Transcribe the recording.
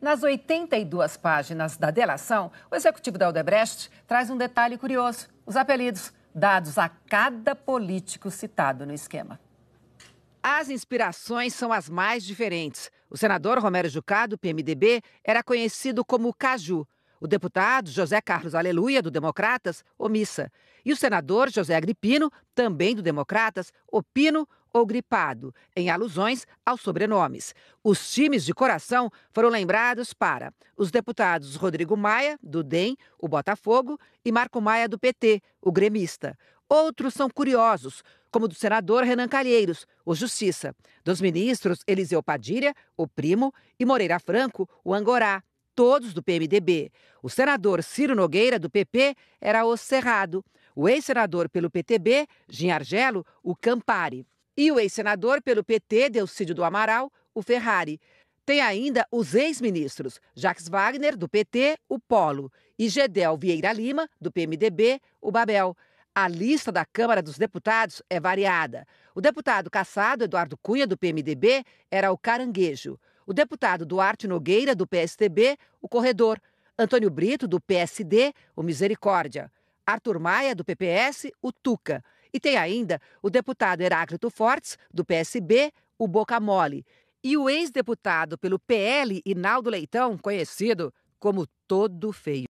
Nas 82 páginas da delação, o executivo da Odebrecht traz um detalhe curioso: os apelidos dados a cada político citado no esquema. As inspirações são as mais diferentes. O senador Romero Jucá, do PMDB, era conhecido como Caju. O deputado José Carlos Aleluia, do Democratas, omissa. E o senador José Agripino, também do Democratas, opino ou gripado, em alusões aos sobrenomes. Os times de coração foram lembrados para os deputados Rodrigo Maia, do DEM, o Botafogo, e Marco Maia, do PT, o gremista. Outros são curiosos, como do senador Renan Calheiros, o Justiça, dos ministros Eliseu Padilha, o Primo, e Moreira Franco, o Angorá, todos do PMDB. O senador Ciro Nogueira, do PP, era o Cerrado. O ex-senador pelo PTB, Gin Argelo, o Campari. E o ex-senador pelo PT, Delcídio do Amaral, o Ferrari. Tem ainda os ex-ministros Jacques Wagner, do PT, o Polo, e Gedel Vieira Lima, do PMDB, o Babel. A lista da Câmara dos Deputados é variada. O deputado caçado, Eduardo Cunha, do PMDB, era o Caranguejo. O deputado Duarte Nogueira, do PSTB, o Corredor. Antônio Brito, do PSD, o Misericórdia. Arthur Maia, do PPS, o Tuca. E tem ainda o deputado Heráclito Fortes, do PSB, o Boca Mole, e o ex-deputado pelo PL, Inaldo Leitão, conhecido como Todo Feio.